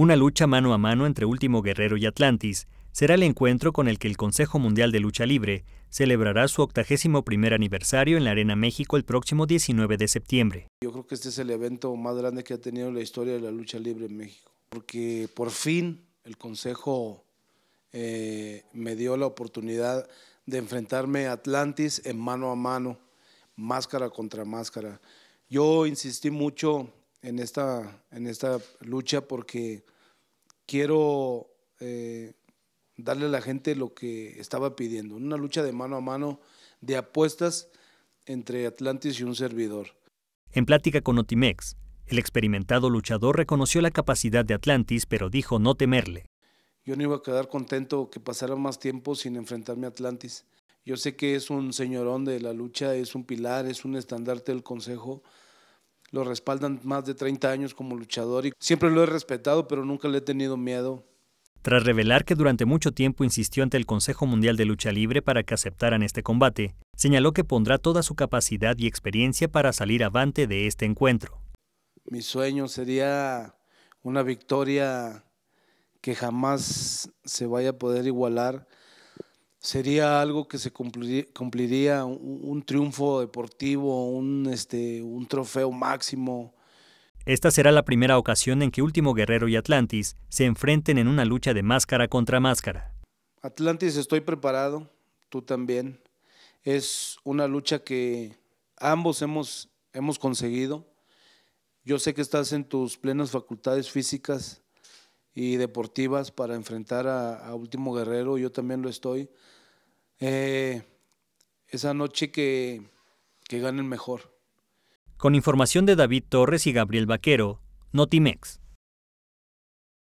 Una lucha mano a mano entre Último Guerrero y Atlantis será el encuentro con el que el Consejo Mundial de Lucha Libre celebrará su primer aniversario en la Arena México el próximo 19 de septiembre. Yo creo que este es el evento más grande que ha tenido la historia de la lucha libre en México, porque por fin el Consejo eh, me dio la oportunidad de enfrentarme a Atlantis en mano a mano, máscara contra máscara. Yo insistí mucho en esta, en esta lucha porque quiero eh, darle a la gente lo que estaba pidiendo, una lucha de mano a mano de apuestas entre Atlantis y un servidor. En plática con Otimex, el experimentado luchador reconoció la capacidad de Atlantis, pero dijo no temerle. Yo no iba a quedar contento que pasara más tiempo sin enfrentarme a Atlantis. Yo sé que es un señorón de la lucha, es un pilar, es un estandarte del consejo, lo respaldan más de 30 años como luchador y siempre lo he respetado, pero nunca le he tenido miedo. Tras revelar que durante mucho tiempo insistió ante el Consejo Mundial de Lucha Libre para que aceptaran este combate, señaló que pondrá toda su capacidad y experiencia para salir avante de este encuentro. Mi sueño sería una victoria que jamás se vaya a poder igualar sería algo que se cumpliría, un, triunfo deportivo, un, este, un trofeo máximo. Esta será la primera ocasión en que Último Guerrero y Atlantis se enfrenten en una lucha de máscara contra máscara. Atlantis, estoy preparado, tú también. Es una lucha que ambos hemos, hemos conseguido. Yo sé que estás en tus plenas facultades físicas y deportivas para enfrentar a, Último Guerrero, yo también lo estoy. Eh, esa noche que, que ganen mejor. Con información de David Torres y Gabriel Vaquero, Notimex.